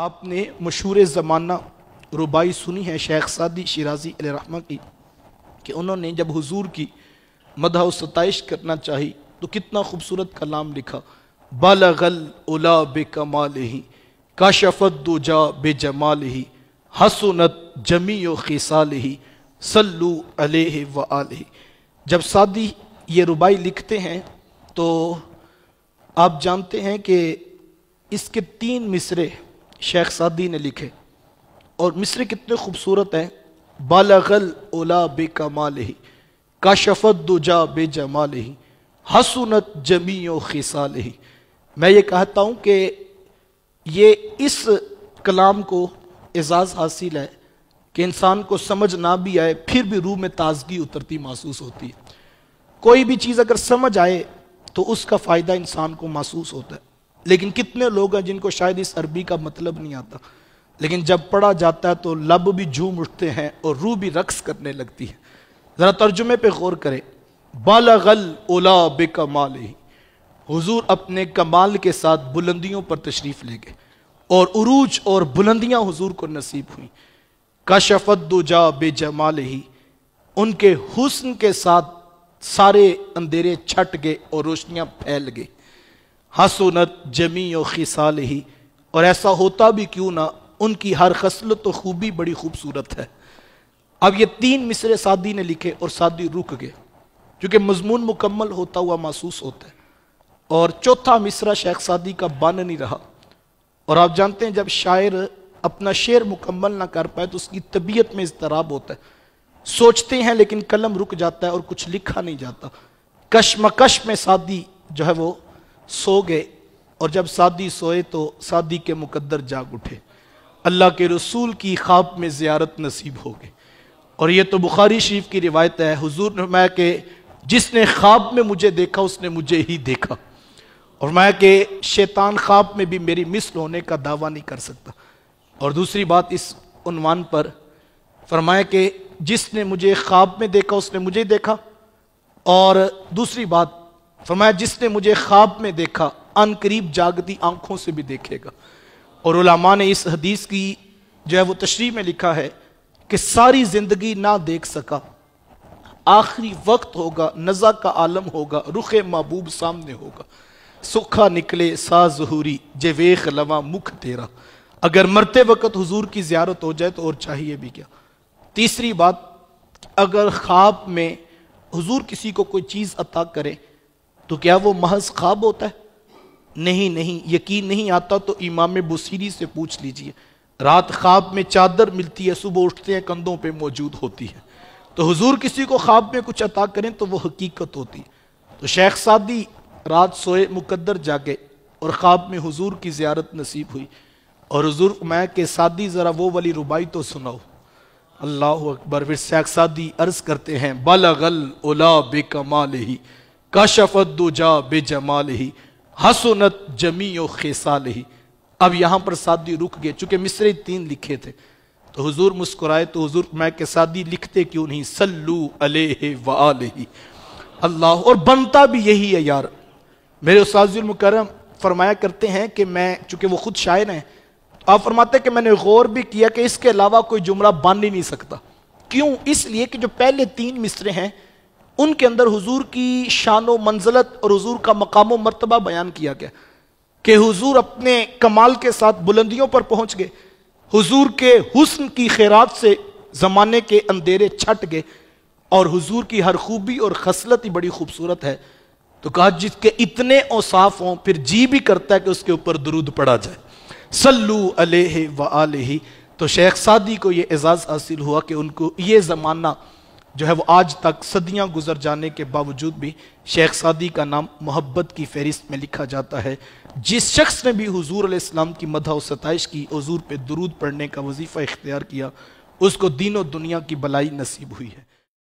आपने मशहूर ज़माना रुबाई सुनी है शेख सादी शराजी रहमा की कि उन्होंने जब हुजूर की मदह सतश करना चाहिए तो कितना खूबसूरत कलाम लिखा गल उला बे कमाल ही काशफत जा बे जमाल ही हसनत जमी खिसाल ही सल्लू अलह व ही जब सादी ये रुबाई लिखते हैं तो आप जानते हैं कि इसके तीन मिसरे शेख सादी ने लिखे और मिस्र कितने खूबसूरत हैं बालागल ओला बे कमाल ही काशफत दुजा बे जमाल ही हसनत जमी खिसाल ही मैं ये कहता हूँ कि ये इस कलाम को एजाज़ हासिल है कि इंसान को समझ ना भी आए फिर भी रूह में ताजगी उतरती महसूस होती है कोई भी चीज़ अगर समझ आए तो उसका फ़ायदा इंसान को महसूस होता है लेकिन कितने लोग हैं जिनको शायद इस अरबी का मतलब नहीं आता लेकिन जब पढ़ा जाता है तो लब भी झूम उठते हैं और रूह भी रक्स करने लगती है ज़रा तर्जुमे पे गौर करें बालागल ओला कमाल ही हजूर अपने कमाल के साथ बुलंदियों पर तशरीफ़ ले गए और उरूज और बुलंदियां हजूर को नसीब हुई जा बे जमाल ही उनके हुस्न के साथ सारे अंधेरे छट गए और रोशनियां फैल गई हसुनत जमी और खिसाल ही और ऐसा होता भी क्यों ना उनकी हर खसलत तो खूबी बड़ी खूबसूरत है अब ये तीन मिसरे सादी ने लिखे और सादी रुक गए क्योंकि मजमून मुकम्मल होता हुआ महसूस होता है और चौथा मिसरा शेख सादी का बन नहीं रहा और आप जानते हैं जब शायर अपना शेर मुकम्मल ना कर पाए तो उसकी तबीयत में इजतराब होता है सोचते हैं लेकिन कलम रुक जाता है और कुछ लिखा नहीं जाता कश्मकश में सादी जो है वो सो गए और जब सादी सोए तो सादी के मुकद्दर जाग उठे अल्लाह के रसूल की ख्वाब में ज़्यारत नसीब हो गई और ये तो बुखारी शरीफ की रिवायत है हुजूर ने मैं के जिसने ख्वाब में मुझे देखा उसने मुझे ही देखा और मैं के शैतान ख्वाब में भी मेरी मिसल होने का दावा नहीं कर सकता और दूसरी बात इस उनवान पर फरमाया कि जिसने मुझे ख्वाब में देखा उसने मुझे देखा और दूसरी बात फरमाया जिसने मुझे ख्वाब में देखा अन करीब जागती आंखों से भी देखेगा और उलामा ने इस हदीस की जो है वो तशरी में लिखा है कि सारी जिंदगी ना देख सका आखिरी वक्त होगा नज़ा का आलम होगा रुख महबूब सामने होगा सुखा निकले सा जहूरी जे वेख लवा मुख तेरा अगर मरते वक्त हुजूर की ज्यारत हो जाए तो और चाहिए भी क्या तीसरी बात अगर ख्वाब में हुजूर किसी को कोई चीज़ अता करे तो क्या वो महज ख्वाब होता है नहीं नहीं यकीन नहीं आता तो इमाम बसीरी से पूछ लीजिए रात ख्वाब में चादर मिलती है सुबह उठते हैं कंधों पे मौजूद होती है तो हुजूर किसी को ख्वाब में कुछ अता करें तो वो हकीकत होती तो शेख सादी रात सोए मुकद्दर जागे और ख्वाब में हुजूर की ज्यारत नसीब हुई और हुजूर मैं के सादी ज़रा वो वाली रुबाई तो सुनाओ अल्लाह अकबर फिर शेख सादी अर्ज़ करते हैं अगल ओला बेकमाल ही कशफदुजा बे जमाल ही हसुनत जमी और खेसाल ही अब यहां पर सादी रुक गए चूंकि मिसरे तीन लिखे थे तो हुजूर मुस्कुराए तो हुजूर मैं के सादी लिखते क्यों नहीं सल्लू अले वही अल्लाह और बनता भी यही है यार मेरे उसाजुल मुकरम फरमाया करते हैं कि मैं चूंकि वो खुद शायर हैं तो आप फरमाते हैं कि मैंने गौर भी किया कि इसके अलावा कोई जुमला बन ही नहीं सकता क्यों इसलिए कि जो पहले तीन मिसरे हैं उनके अंदर हुजूर की शान व मंजलत और हुजूर का मकाम मरतबा बयान किया गया कि हुजूर अपने कमाल के साथ बुलंदियों पर पहुंच गए हुजूर के हुस्न की खैरात से ज़माने के अंधेरे छट गए और हुजूर की हर खूबी और खसलत ही बड़ी खूबसूरत है तो कहा जिसके इतने औसाफ हों फिर जी भी करता है कि उसके ऊपर दरूद पड़ा जाए सल्लू अलह व आलही तो शेख सादी को यह एजाज़ हासिल हुआ कि उनको ये ज़माना जो है वो आज तक सदियां गुजर जाने के बावजूद भी शेख सादी का नाम मोहब्बत की फहरिस्त में लिखा जाता है जिस शख्स ने भी हजूर इस्लाम की मदा सतश की हजूर पे दरूद पढ़ने का वजीफ़ा इख्तियार किया उसको दीनों दुनिया की भलाई नसीब हुई है